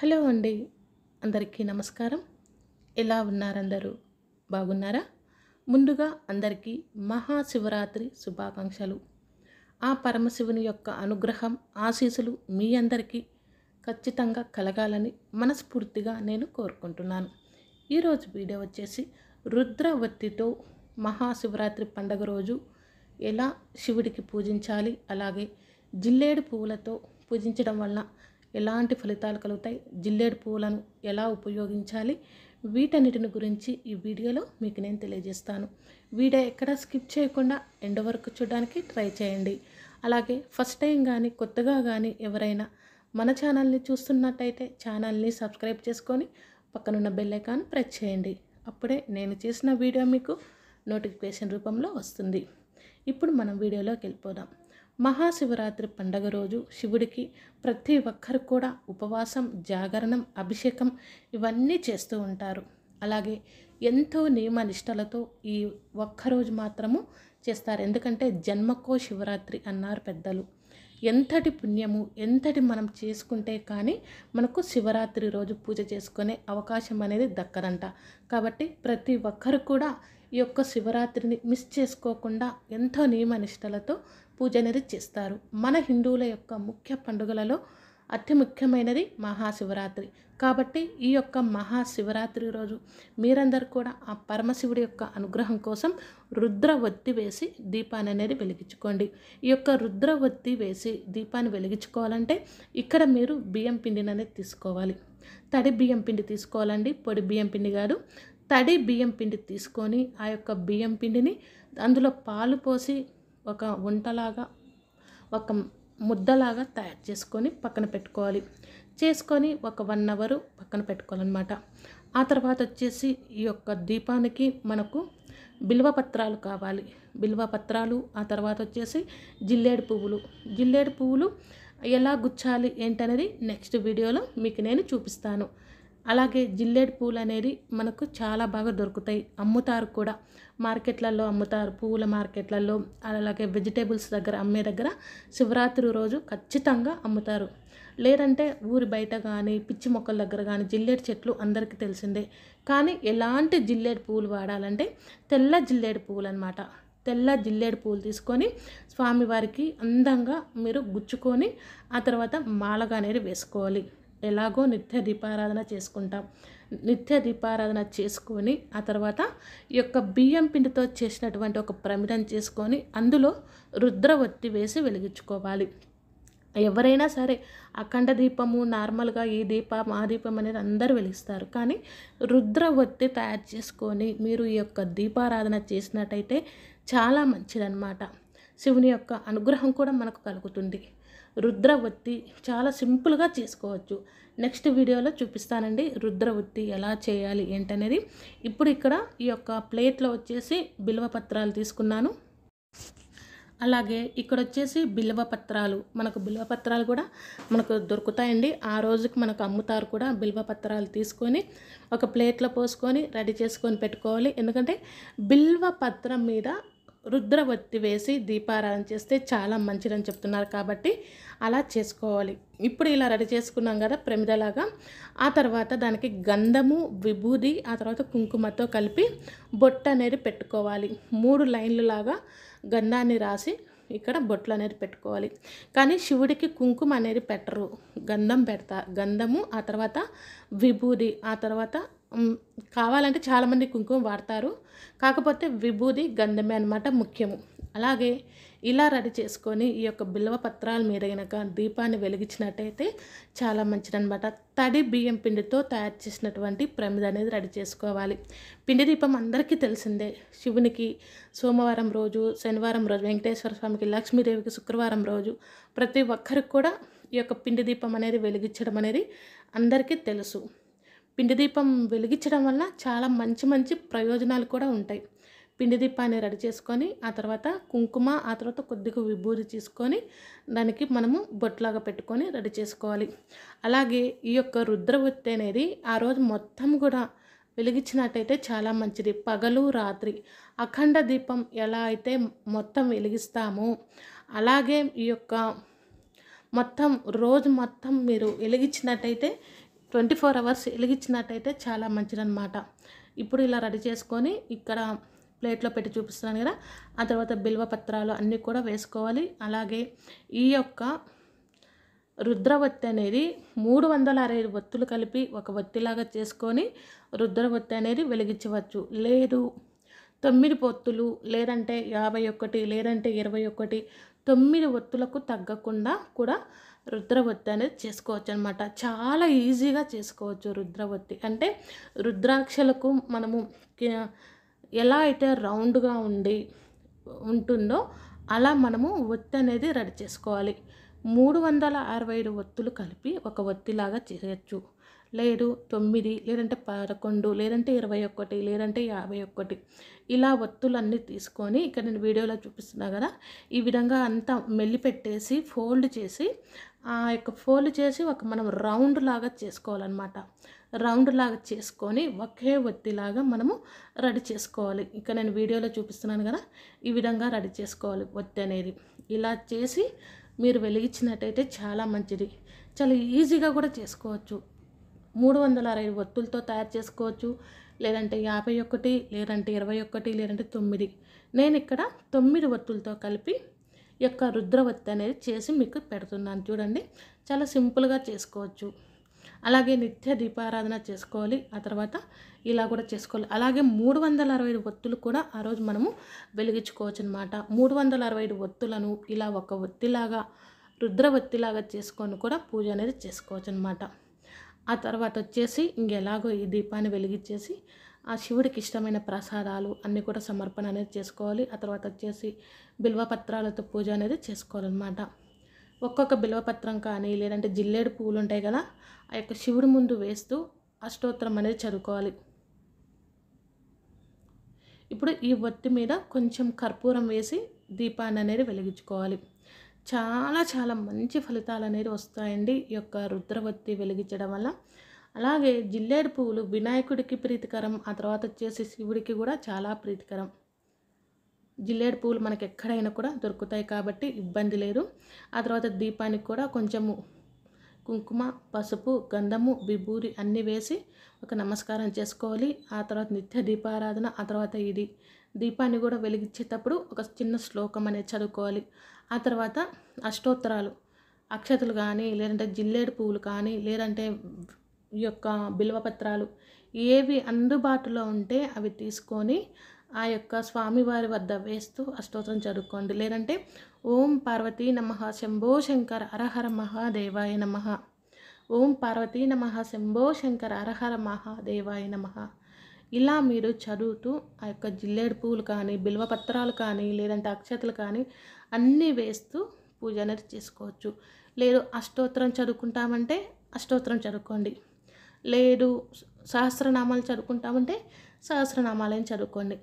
hello అండి అందరికీ నమస్కారం ఎలా ఉన్నారందరూ బాగున్నారా ముందుగా అందరికీ మహాశివరాత్రి శుభాకాంక్షలు ఆ పరమశివుని యొక్క అనుగ్రహం ఆశీసులు మీ అందరికీ ఖచ్చితంగా కలగాలని మనస్ఫూర్తిగా నేను కోరుకుంటున్నాను ఈరోజు వీడియో వచ్చేసి రుద్రవత్తితో మహాశివరాత్రి పండగ రోజు ఎలా శివుడికి పూజించాలి అలాగే జిల్లేడు పువ్వులతో పూజించడం వలన ఎలాంటి ఫలితాలు కలుగుతాయి జిల్లేడు పువ్వులను ఎలా ఉపయోగించాలి వీటన్నిటిని గురించి ఈ వీడియోలో మీకు నేను తెలియజేస్తాను వీడియో ఎక్కడ స్కిప్ చేయకుండా ఎండ్ వరకు చూడడానికి ట్రై చేయండి అలాగే ఫస్ట్ టైం కానీ కొత్తగా కానీ ఎవరైనా మన ఛానల్ని చూస్తున్నట్టయితే ఛానల్ని సబ్స్క్రైబ్ చేసుకొని పక్కనున్న బెల్లైకాన్ ప్రెస్ చేయండి అప్పుడే నేను చేసిన వీడియో మీకు నోటిఫికేషన్ రూపంలో వస్తుంది ఇప్పుడు మనం వీడియోలోకి వెళ్ళిపోదాం మహాశివరాత్రి పండగ రోజు శివుడికి ప్రతి ఒక్కరు కూడా ఉపవాసం జాగరణం అభిషేకం ఇవన్నీ చేస్తూ ఉంటారు అలాగే ఎంతో నియమ నిష్టలతో ఈ ఒక్కరోజు మాత్రము చేస్తారు ఎందుకంటే జన్మకో శివరాత్రి అన్నారు పెద్దలు ఎంతటి పుణ్యము ఎంతటి మనం చేసుకుంటే కానీ మనకు శివరాత్రి రోజు పూజ చేసుకునే అవకాశం అనేది దక్కదంట కాబట్టి ప్రతి ఒక్కరు కూడా ఈ యొక్క శివరాత్రిని మిస్ చేసుకోకుండా ఎంతో నియమనిష్టలతో పూజ అనేది చేస్తారు మన హిందువుల యొక్క ముఖ్య పండుగలలో అతి ముఖ్యమైనది మహాశివరాత్రి కాబట్టి ఈ యొక్క మహాశివరాత్రి రోజు మీరందరూ కూడా ఆ పరమశివుడి యొక్క అనుగ్రహం కోసం రుద్ర ఒత్తి వేసి దీపాన్ని అనేది వెలిగించుకోండి ఈ యొక్క రుద్ర ఒత్తి వేసి దీపాన్ని వెలిగించుకోవాలంటే ఇక్కడ మీరు బియ్యం పిండిని అనేది తీసుకోవాలి తడి బియ్యం పిండి తీసుకోవాలండి పొడి బియ్యం పిండి కాదు తడి బియ్యం పిండి తీసుకొని ఆ యొక్క బియ్యం పిండిని అందులో పాలు పోసి ఒక వంటలాగా ఒక ముద్దలాగా తయారు చేసుకొని పక్కన పెట్టుకోవాలి చేసుకొని ఒక వన్ అవర్ పక్కన పెట్టుకోవాలన్నమాట ఆ తర్వాత వచ్చేసి ఈ యొక్క దీపానికి మనకు బిల్వ పత్రాలు కావాలి బిల్వ పత్రాలు ఆ తర్వాత వచ్చేసి జిల్లేడు పువ్వులు జిల్లేడు పువ్వులు ఎలా గుచ్చాలి ఏంటనేది నెక్స్ట్ వీడియోలో మీకు నేను చూపిస్తాను అలాగే జిల్లేడు పూలు అనేది మనకు చాలా బాగా దొరుకుతాయి అమ్ముతారు కూడా మార్కెట్లలో అమ్ముతారు పూల మార్కెట్లలో అలాగే వెజిటేబుల్స్ దగ్గర అమ్మే దగ్గర శివరాత్రి రోజు ఖచ్చితంగా అమ్ముతారు లేదంటే ఊరి బయట కానీ పిచ్చి మొక్కల దగ్గర కానీ జిల్లేడు చెట్లు అందరికీ తెలిసిందే కానీ ఎలాంటి జిల్లేడు పూలు వాడాలంటే తెల్ల జిల్లేడు పూలు అనమాట తెల్ల జిల్లేడు పూలు తీసుకొని స్వామివారికి అందంగా మీరు గుచ్చుకొని ఆ తర్వాత మాలగా అనేది వేసుకోవాలి ఎలాగో నిత్య దీపారాధన చేసుకుంటాం నిత్య దీపారాధన చేసుకొని ఆ తర్వాత ఈ యొక్క బియ్యం పిండితో చేసినటువంటి ఒక ప్రమిదం చేసుకొని అందులో రుద్ర ఒత్తి వేసి వెలిగించుకోవాలి ఎవరైనా సరే అఖండ దీపము నార్మల్గా ఈ దీపం ఆ దీపం అనేది అందరూ వెలిగిస్తారు కానీ రుద్ర ఒత్తి తయారు చేసుకొని మీరు ఈ యొక్క దీపారాధన చేసినట్టయితే చాలా మంచిదన్నమాట శివుని యొక్క అనుగ్రహం కూడా మనకు కలుగుతుంది రుద్రవృత్తి చాలా సింపుల్గా చేసుకోవచ్చు నెక్స్ట్ వీడియోలో చూపిస్తానండి రుద్రవృత్తి ఎలా చేయాలి ఏంటనేది ఇప్పుడు ఇక్కడ ఈ యొక్క ప్లేట్లో వచ్చేసి బిల్వ పత్రాలు తీసుకున్నాను అలాగే ఇక్కడ వచ్చేసి బిల్వ పత్రాలు మనకు బిల్వ పత్రాలు కూడా మనకు దొరుకుతాయండి ఆ రోజుకి మనకు అమ్ముతారు కూడా బిల్వ పత్రాలు తీసుకొని ఒక ప్లేట్లో పోసుకొని రెడీ చేసుకొని పెట్టుకోవాలి ఎందుకంటే బిల్వ పత్రం మీద రుద్రవత్తి వేసి దీపారాధన చేస్తే చాలా మంచిదని చెప్తున్నారు కాబట్టి అలా చేసుకోవాలి ఇప్పుడు ఇలా రెడీ చేసుకున్నాం కదా ప్రమిదలాగా ఆ తర్వాత దానికి గంధము విభూది ఆ తర్వాత కుంకుమతో కలిపి బొట్టు అనేది పెట్టుకోవాలి మూడు లైన్లు లాగా గంధాన్ని రాసి ఇక్కడ బొట్లు అనేది పెట్టుకోవాలి కానీ శివుడికి కుంకుమ అనేది పెట్టరు గంధం పెడతా గంధము ఆ తర్వాత విభూది ఆ తర్వాత కావాలంటే చాలామంది కుంకుమ వాడతారు కాకపోతే విభూది గంధమే అనమాట ముఖ్యము అలాగే ఇలా రెడీ చేసుకొని ఈ యొక్క బిల్వ పత్రాల మీద కనుక దీపాన్ని వెలిగించినట్టయితే చాలా మంచిదనమాట తడి బియ్యం పిండితో తయారు చేసినటువంటి ప్రమిద అనేది రెడీ చేసుకోవాలి పిండి దీపం అందరికీ తెలిసిందే శివునికి సోమవారం రోజు శనివారం రోజు వెంకటేశ్వర స్వామికి లక్ష్మీదేవికి శుక్రవారం రోజు ప్రతి ఒక్కరికి కూడా ఈ యొక్క పిండి దీపం అనేది వెలిగించడం అనేది అందరికీ తెలుసు పిండి దీపం వెలిగించడం వల్ల చాలా మంచి మంచి ప్రయోజనాలు కూడా ఉంటాయి పిండి దీపాన్ని రెడీ చేసుకొని ఆ తర్వాత కుంకుమ ఆ తర్వాత కొద్దిగా విభూది తీసుకొని దానికి మనము బొట్లాగా పెట్టుకొని రెడీ చేసుకోవాలి అలాగే ఈ యొక్క రుద్రవృత్తి అనేది ఆ రోజు మొత్తం కూడా వెలిగించినట్టయితే చాలా మంచిది పగలు రాత్రి అఖండ దీపం ఎలా అయితే మొత్తం వెలిగిస్తామో అలాగే ఈ యొక్క మొత్తం రోజు మొత్తం మీరు వెలిగించినట్టయితే ట్వంటీ ఫోర్ అవర్స్ వెలిగించినట్టయితే చాలా మంచిదనమాట ఇప్పుడు ఇలా రెడీ చేసుకొని ఇక్కడ ప్లేట్లో పెట్టి చూపిస్తున్నాను కదా ఆ తర్వాత బిల్వ పత్రాలు అన్నీ కూడా వేసుకోవాలి అలాగే ఈ యొక్క రుద్రవత్తి అనేది మూడు వందల అరవై వత్తులు కలిపి ఒక వత్తిలాగా చేసుకొని రుద్రవత్తి అనేది వెలిగించవచ్చు లేదు తొమ్మిది పొత్తులు లేదంటే యాభై ఒకటి లేదంటే ఇరవై ఒకటి తొమ్మిది ఒత్తులకు తగ్గకుండా కూడా రుద్రవత్తి అనేది చేసుకోవచ్చు అనమాట చాలా ఈజీగా చేసుకోవచ్చు రుద్రవత్తి అంటే రుద్రాక్షలకు మనము ఎలా అయితే రౌండ్గా ఉండి ఉంటుందో అలా మనము ఒత్తి అనేది రెడీ చేసుకోవాలి మూడు వందల అరవై ఐదు ఒత్తులు కలిపి ఒక ఒత్తిలాగా చేయొచ్చు లేదు తొమ్మిది లేదంటే పదకొండు లేదంటే ఇరవై ఒకటి లేదంటే యాభై ఒకటి ఇలా ఒత్తులన్నీ తీసుకొని ఇక్కడ నేను వీడియోలో చూపిస్తున్నా కదా ఈ విధంగా అంతా మెల్లి పెట్టేసి ఫోల్డ్ చేసి ఆ యొక్క ఫోల్డ్ చేసి ఒక మనం రౌండ్ లాగా చేసుకోవాలన్నమాట రౌండ్ లాగా చేసుకొని ఒకే ఒత్తిలాగా మనము రెడీ చేసుకోవాలి ఇక నేను వీడియోలో చూపిస్తున్నాను కదా ఈ విధంగా రెడీ చేసుకోవాలి ఒత్తి అనేది ఇలా చేసి మీరు వెలిగించినట్టయితే చాలా మంచిది చాలా ఈజీగా కూడా చేసుకోవచ్చు మూడు వందల అరవై ఒత్తులతో తయారు చేసుకోవచ్చు లేదంటే యాభై ఒకటి లేదంటే ఇరవై ఒకటి లేదంటే తొమ్మిది నేను ఇక్కడ తొమ్మిది ఒత్తులతో కలిపి యొక్క రుద్రవత్తి అనేది చేసి మీకు పెడుతున్నాను చూడండి చాలా సింపుల్గా చేసుకోవచ్చు అలాగే నిత్య దీపారాధన చేసుకోవాలి ఆ తర్వాత ఇలా కూడా చేసుకోవాలి అలాగే మూడు వందల అరవై ఐదు ఒత్తులు కూడా ఆ రోజు మనము వెలిగించుకోవచ్చు అనమాట మూడు వందల అరవై ఐదు ఒత్తులను ఇలా ఒక ఒత్తిలాగా రుద్రవత్తిలాగా చేసుకొని కూడా పూజ అనేది చేసుకోవచ్చు అనమాట ఆ తర్వాత వచ్చేసి ఇంకెలాగో ఈ దీపాన్ని వెలిగించేసి ఆ శివుడికి ఇష్టమైన ప్రసాదాలు అన్నీ కూడా సమర్పణ అనేది చేసుకోవాలి ఆ తర్వాత వచ్చేసి బిల్వపత్రాలతో పూజ అనేది చేసుకోవాలన్నమాట ఒక్కొక్క బిల్వపత్రం కానీ లేదంటే జిల్లేడు పువ్వులు ఉంటాయి కదా ఆ యొక్క శివుడి ముందు వేస్తూ అష్టోత్తరం అనేది చదువుకోవాలి ఇప్పుడు ఈ ఒత్తి మీద కొంచెం కర్పూరం వేసి దీపాన్ని అనేది వెలిగించుకోవాలి చాలా చాలా మంచి ఫలితాలు అనేది వస్తాయండి ఈ యొక్క రుద్రవత్తి వెలిగించడం వల్ల అలాగే జిల్లేడు పువ్వులు వినాయకుడికి ప్రీతికరం ఆ తర్వాత వచ్చేసి శివుడికి కూడా చాలా ప్రీతికరం జిల్లేడు పువ్వులు మనకి ఎక్కడైనా కూడా దొరుకుతాయి కాబట్టి ఇబ్బంది లేదు ఆ తర్వాత దీపానికి కూడా కొంచెము కుంకుమ పసుపు గంధము విభూరి అన్నీ వేసి ఒక నమస్కారం చేసుకోవాలి ఆ తర్వాత నిత్య దీపారాధన ఆ తర్వాత ఇది దీపాన్ని కూడా వెలిగించేటప్పుడు ఒక చిన్న శ్లోకం అనేది చదువుకోవాలి ఆ తర్వాత అష్టోత్తరాలు అక్షతలు కానీ లేదంటే జిల్లేడు పువ్వులు కానీ లేదంటే ఈ యొక్క బిల్వపత్రాలు ఏవి అందుబాటులో ఉంటే అవి తీసుకొని ఆ యొక్క స్వామివారి వద్ద వేస్తూ అష్టోత్తరం చదువుకోండి లేదంటే ఓం పార్వతీ నమ శంభో శంకర్ అరహర మహాదేవాయ నమ ఓం పార్వతీ నమ శంభో శంకర్ అరహర మహాదేవాయ నమ ఇలా మీరు చదువుతూ ఆ యొక్క జిల్లేడు పువ్వులు కానీ బిల్వపత్రాలు కానీ లేదంటే అక్షతలు కానీ అన్నీ వేస్తూ పూజ అనేది చేసుకోవచ్చు లేదు అష్టోత్తరం చదువుకుంటామంటే అష్టోత్తరం చదువుకోండి లేదు సహస్రనామాలు చదువుకుంటామంటే సహస్రనామాలని చదువుకోండి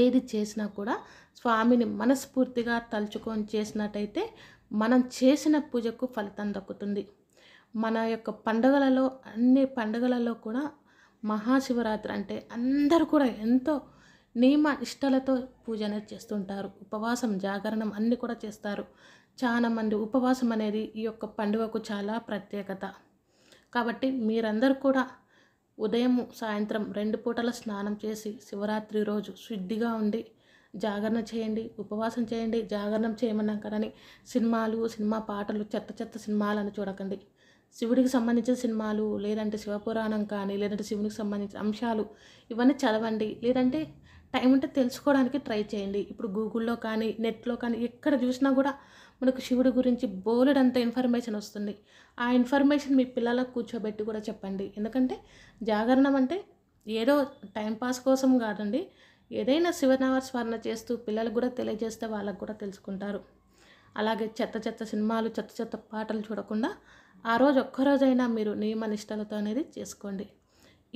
ఏది చేసినా కూడా స్వామిని మనస్ఫూర్తిగా తలుచుకొని చేసినట్టయితే మనం చేసిన పూజకు ఫలితం దక్కుతుంది మన యొక్క పండుగలలో అన్ని పండుగలలో కూడా మహాశివరాత్రి అంటే అందరూ కూడా ఎంతో నియమ ఇష్టాలతో పూజ అనేది చేస్తుంటారు ఉపవాసం జాగరణం అన్నీ కూడా చేస్తారు చాలామంది ఉపవాసం అనేది ఈ యొక్క పండుగకు చాలా ప్రత్యేకత కాబట్టి మీరందరూ కూడా ఉదయము సాయంత్రం రెండు పూటల స్నానం చేసి శివరాత్రి రోజు శుద్ధిగా ఉండి జాగరణ చేయండి ఉపవాసం చేయండి జాగరణం చేయమన్నాం కదని సినిమాలు సినిమా పాటలు చెత్త చెత్త సినిమాలను చూడకండి శివుడికి సంబంధించిన సినిమాలు లేదంటే శివపురాణం కానీ లేదంటే శివునికి సంబంధించిన అంశాలు ఇవన్నీ చదవండి లేదంటే టైం ఉంటే తెలుసుకోవడానికి ట్రై చేయండి ఇప్పుడు గూగుల్లో కానీ నెట్లో కానీ ఎక్కడ చూసినా కూడా మనకు శివుడి గురించి బోలెడంత ఇన్ఫర్మేషన్ వస్తుంది ఆ ఇన్ఫర్మేషన్ మీ పిల్లలకు కూర్చోబెట్టి కూడా చెప్పండి ఎందుకంటే జాగరణం అంటే ఏదో టైంపాస్ కోసం కాదండి ఏదైనా స్మరణ చేస్తూ పిల్లలకు కూడా తెలియజేస్తే వాళ్ళకు కూడా తెలుసుకుంటారు అలాగే చెత్త చెత్త సినిమాలు చెత్త చెత్త పాటలు చూడకుండా ఆ రోజు ఒక్కరోజైనా మీరు నియమ నిష్టలతో అనేది చేసుకోండి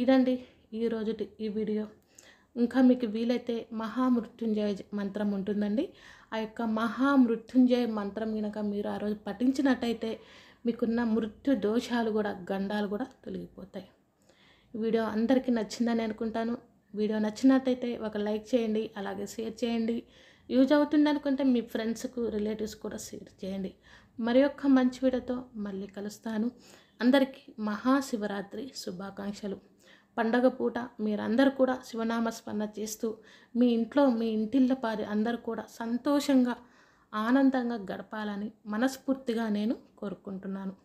ఇదండి ఈ రోజుటి ఈ వీడియో ఇంకా మీకు వీలైతే మహామృత్యుంజయ మంత్రం ఉంటుందండి ఆ యొక్క మహామృత్యుంజయ మంత్రం కనుక మీరు ఆ రోజు పఠించినట్టయితే మీకున్న మృత్యు దోషాలు కూడా గండాలు కూడా తొలగిపోతాయి వీడియో అందరికీ నచ్చిందని అనుకుంటాను వీడియో నచ్చినట్టయితే ఒక లైక్ చేయండి అలాగే షేర్ చేయండి యూజ్ అవుతుంది అనుకుంటే మీ ఫ్రెండ్స్కు రిలేటివ్స్ కూడా షేర్ చేయండి మరి ఒక్క మంచి విడతో మళ్ళీ కలుస్తాను అందరికీ మహాశివరాత్రి శుభాకాంక్షలు పండగ పూట మీరందరూ కూడా శివనామస్మరణ చేస్తూ మీ ఇంట్లో మీ ఇంటిళ్ళ పారి అందరూ కూడా సంతోషంగా ఆనందంగా గడపాలని మనస్ఫూర్తిగా నేను కోరుకుంటున్నాను